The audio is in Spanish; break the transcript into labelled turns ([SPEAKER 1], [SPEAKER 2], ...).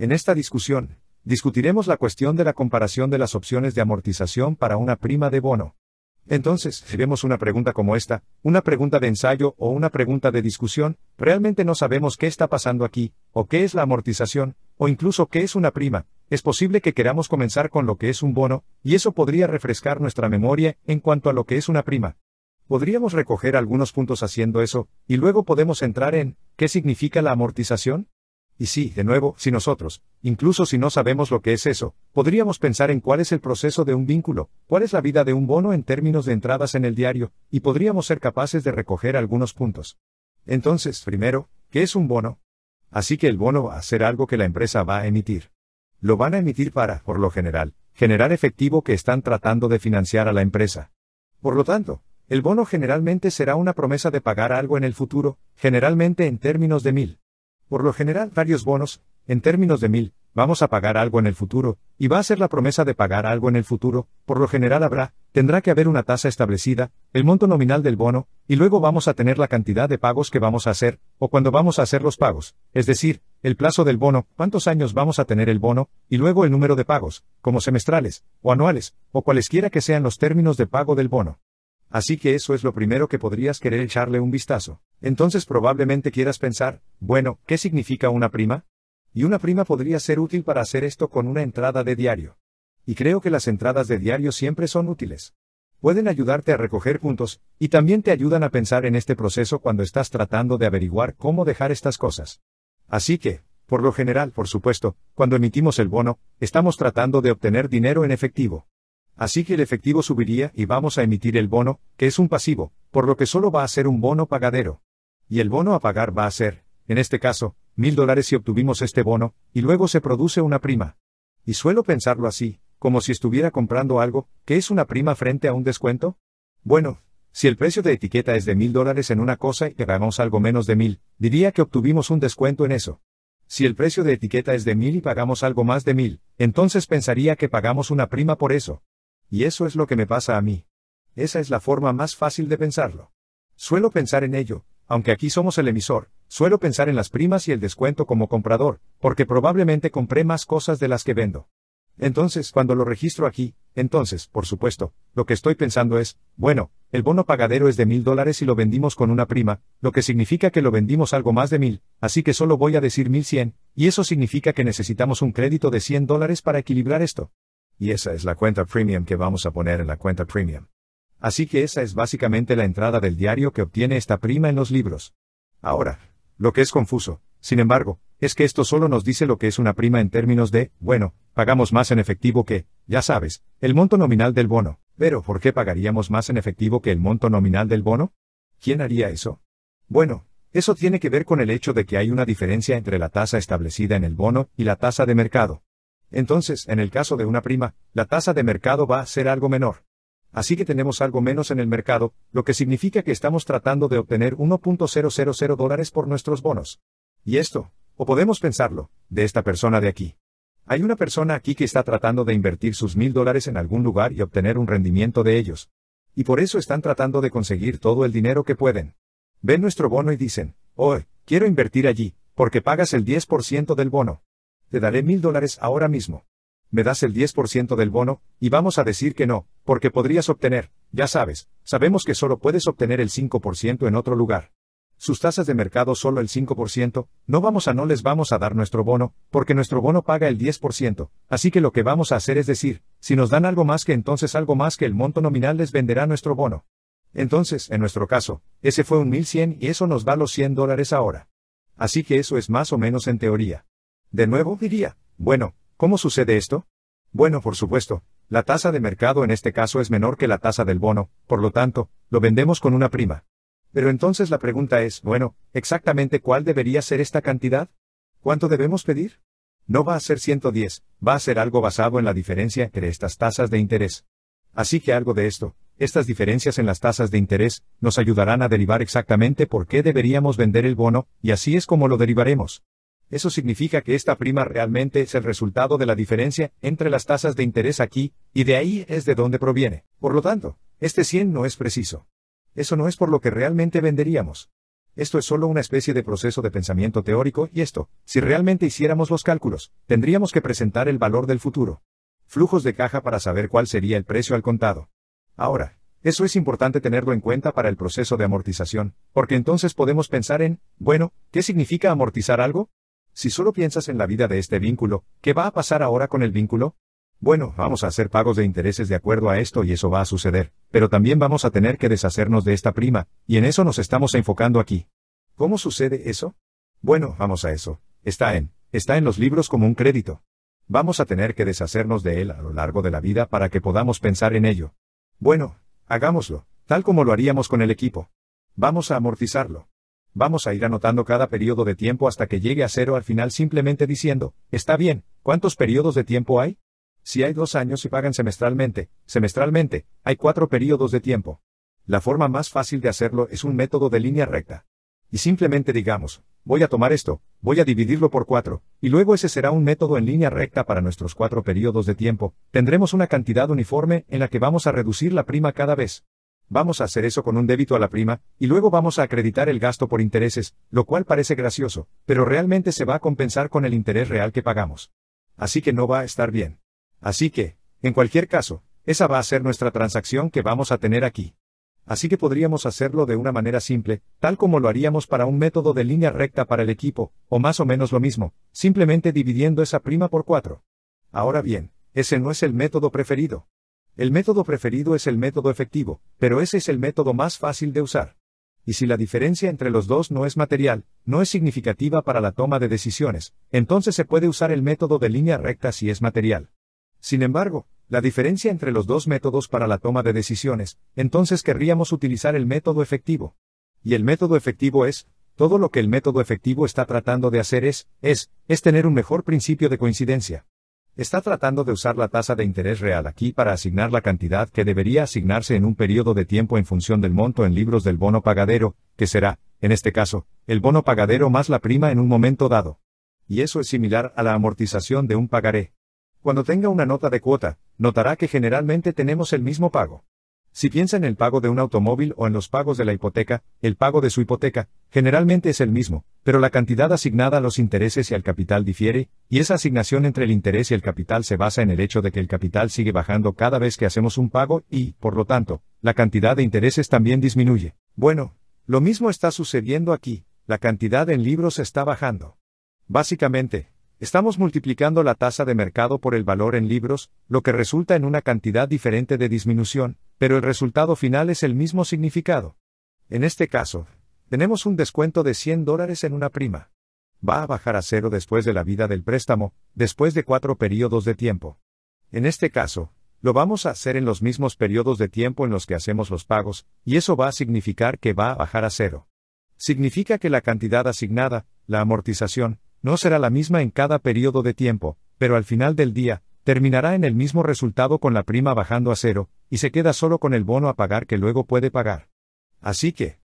[SPEAKER 1] En esta discusión, discutiremos la cuestión de la comparación de las opciones de amortización para una prima de bono. Entonces, si vemos una pregunta como esta, una pregunta de ensayo o una pregunta de discusión, realmente no sabemos qué está pasando aquí, o qué es la amortización, o incluso qué es una prima, es posible que queramos comenzar con lo que es un bono, y eso podría refrescar nuestra memoria en cuanto a lo que es una prima. Podríamos recoger algunos puntos haciendo eso, y luego podemos entrar en, ¿qué significa la amortización? Y sí, de nuevo, si nosotros, incluso si no sabemos lo que es eso, podríamos pensar en cuál es el proceso de un vínculo, cuál es la vida de un bono en términos de entradas en el diario, y podríamos ser capaces de recoger algunos puntos. Entonces, primero, ¿qué es un bono? Así que el bono va a ser algo que la empresa va a emitir. Lo van a emitir para, por lo general, generar efectivo que están tratando de financiar a la empresa. Por lo tanto, el bono generalmente será una promesa de pagar algo en el futuro, generalmente en términos de mil. Por lo general, varios bonos, en términos de mil, vamos a pagar algo en el futuro, y va a ser la promesa de pagar algo en el futuro, por lo general habrá, tendrá que haber una tasa establecida, el monto nominal del bono, y luego vamos a tener la cantidad de pagos que vamos a hacer, o cuando vamos a hacer los pagos, es decir, el plazo del bono, cuántos años vamos a tener el bono, y luego el número de pagos, como semestrales, o anuales, o cualesquiera que sean los términos de pago del bono. Así que eso es lo primero que podrías querer echarle un vistazo. Entonces probablemente quieras pensar, bueno, ¿qué significa una prima? Y una prima podría ser útil para hacer esto con una entrada de diario. Y creo que las entradas de diario siempre son útiles. Pueden ayudarte a recoger puntos, y también te ayudan a pensar en este proceso cuando estás tratando de averiguar cómo dejar estas cosas. Así que, por lo general, por supuesto, cuando emitimos el bono, estamos tratando de obtener dinero en efectivo. Así que el efectivo subiría y vamos a emitir el bono, que es un pasivo, por lo que solo va a ser un bono pagadero. Y el bono a pagar va a ser, en este caso, mil dólares si obtuvimos este bono, y luego se produce una prima. Y suelo pensarlo así, como si estuviera comprando algo, que es una prima frente a un descuento. Bueno, si el precio de etiqueta es de mil dólares en una cosa y pagamos algo menos de mil, diría que obtuvimos un descuento en eso. Si el precio de etiqueta es de mil y pagamos algo más de mil, entonces pensaría que pagamos una prima por eso. Y eso es lo que me pasa a mí. Esa es la forma más fácil de pensarlo. Suelo pensar en ello, aunque aquí somos el emisor, suelo pensar en las primas y el descuento como comprador, porque probablemente compré más cosas de las que vendo. Entonces, cuando lo registro aquí, entonces, por supuesto, lo que estoy pensando es, bueno, el bono pagadero es de mil dólares y lo vendimos con una prima, lo que significa que lo vendimos algo más de mil, así que solo voy a decir mil cien, y eso significa que necesitamos un crédito de cien dólares para equilibrar esto y esa es la cuenta premium que vamos a poner en la cuenta premium. Así que esa es básicamente la entrada del diario que obtiene esta prima en los libros. Ahora, lo que es confuso, sin embargo, es que esto solo nos dice lo que es una prima en términos de, bueno, pagamos más en efectivo que, ya sabes, el monto nominal del bono. Pero ¿por qué pagaríamos más en efectivo que el monto nominal del bono? ¿Quién haría eso? Bueno, eso tiene que ver con el hecho de que hay una diferencia entre la tasa establecida en el bono y la tasa de mercado. Entonces, en el caso de una prima, la tasa de mercado va a ser algo menor. Así que tenemos algo menos en el mercado, lo que significa que estamos tratando de obtener 1.000 dólares por nuestros bonos. Y esto, o podemos pensarlo, de esta persona de aquí. Hay una persona aquí que está tratando de invertir sus mil dólares en algún lugar y obtener un rendimiento de ellos. Y por eso están tratando de conseguir todo el dinero que pueden. Ven nuestro bono y dicen, oh, quiero invertir allí, porque pagas el 10% del bono te daré mil dólares ahora mismo. Me das el 10% del bono, y vamos a decir que no, porque podrías obtener, ya sabes, sabemos que solo puedes obtener el 5% en otro lugar. Sus tasas de mercado solo el 5%, no vamos a no les vamos a dar nuestro bono, porque nuestro bono paga el 10%, así que lo que vamos a hacer es decir, si nos dan algo más que entonces algo más que el monto nominal les venderá nuestro bono. Entonces, en nuestro caso, ese fue un 1100 y eso nos da los 100 dólares ahora. Así que eso es más o menos en teoría. De nuevo diría, bueno, ¿cómo sucede esto? Bueno, por supuesto, la tasa de mercado en este caso es menor que la tasa del bono, por lo tanto, lo vendemos con una prima. Pero entonces la pregunta es, bueno, ¿exactamente cuál debería ser esta cantidad? ¿Cuánto debemos pedir? No va a ser 110, va a ser algo basado en la diferencia entre estas tasas de interés. Así que algo de esto, estas diferencias en las tasas de interés, nos ayudarán a derivar exactamente por qué deberíamos vender el bono, y así es como lo derivaremos. Eso significa que esta prima realmente es el resultado de la diferencia entre las tasas de interés aquí, y de ahí es de donde proviene. Por lo tanto, este 100 no es preciso. Eso no es por lo que realmente venderíamos. Esto es solo una especie de proceso de pensamiento teórico y esto, si realmente hiciéramos los cálculos, tendríamos que presentar el valor del futuro. Flujos de caja para saber cuál sería el precio al contado. Ahora, eso es importante tenerlo en cuenta para el proceso de amortización, porque entonces podemos pensar en, bueno, ¿qué significa amortizar algo? Si solo piensas en la vida de este vínculo, ¿qué va a pasar ahora con el vínculo? Bueno, vamos a hacer pagos de intereses de acuerdo a esto y eso va a suceder, pero también vamos a tener que deshacernos de esta prima, y en eso nos estamos enfocando aquí. ¿Cómo sucede eso? Bueno, vamos a eso. Está en, está en los libros como un crédito. Vamos a tener que deshacernos de él a lo largo de la vida para que podamos pensar en ello. Bueno, hagámoslo, tal como lo haríamos con el equipo. Vamos a amortizarlo. Vamos a ir anotando cada periodo de tiempo hasta que llegue a cero al final simplemente diciendo, está bien, ¿cuántos periodos de tiempo hay? Si hay dos años y pagan semestralmente, semestralmente, hay cuatro periodos de tiempo. La forma más fácil de hacerlo es un método de línea recta. Y simplemente digamos, voy a tomar esto, voy a dividirlo por cuatro, y luego ese será un método en línea recta para nuestros cuatro periodos de tiempo, tendremos una cantidad uniforme en la que vamos a reducir la prima cada vez vamos a hacer eso con un débito a la prima, y luego vamos a acreditar el gasto por intereses, lo cual parece gracioso, pero realmente se va a compensar con el interés real que pagamos. Así que no va a estar bien. Así que, en cualquier caso, esa va a ser nuestra transacción que vamos a tener aquí. Así que podríamos hacerlo de una manera simple, tal como lo haríamos para un método de línea recta para el equipo, o más o menos lo mismo, simplemente dividiendo esa prima por 4. Ahora bien, ese no es el método preferido. El método preferido es el método efectivo, pero ese es el método más fácil de usar. Y si la diferencia entre los dos no es material, no es significativa para la toma de decisiones, entonces se puede usar el método de línea recta si es material. Sin embargo, la diferencia entre los dos métodos para la toma de decisiones, entonces querríamos utilizar el método efectivo. Y el método efectivo es, todo lo que el método efectivo está tratando de hacer es, es, es tener un mejor principio de coincidencia está tratando de usar la tasa de interés real aquí para asignar la cantidad que debería asignarse en un periodo de tiempo en función del monto en libros del bono pagadero, que será, en este caso, el bono pagadero más la prima en un momento dado. Y eso es similar a la amortización de un pagaré. Cuando tenga una nota de cuota, notará que generalmente tenemos el mismo pago. Si piensa en el pago de un automóvil o en los pagos de la hipoteca, el pago de su hipoteca, generalmente es el mismo, pero la cantidad asignada a los intereses y al capital difiere, y esa asignación entre el interés y el capital se basa en el hecho de que el capital sigue bajando cada vez que hacemos un pago y, por lo tanto, la cantidad de intereses también disminuye. Bueno, lo mismo está sucediendo aquí, la cantidad en libros está bajando. Básicamente, Estamos multiplicando la tasa de mercado por el valor en libros, lo que resulta en una cantidad diferente de disminución, pero el resultado final es el mismo significado. En este caso, tenemos un descuento de 100 dólares en una prima. Va a bajar a cero después de la vida del préstamo, después de cuatro periodos de tiempo. En este caso, lo vamos a hacer en los mismos periodos de tiempo en los que hacemos los pagos, y eso va a significar que va a bajar a cero. Significa que la cantidad asignada, la amortización, no será la misma en cada periodo de tiempo, pero al final del día, terminará en el mismo resultado con la prima bajando a cero, y se queda solo con el bono a pagar que luego puede pagar. Así que,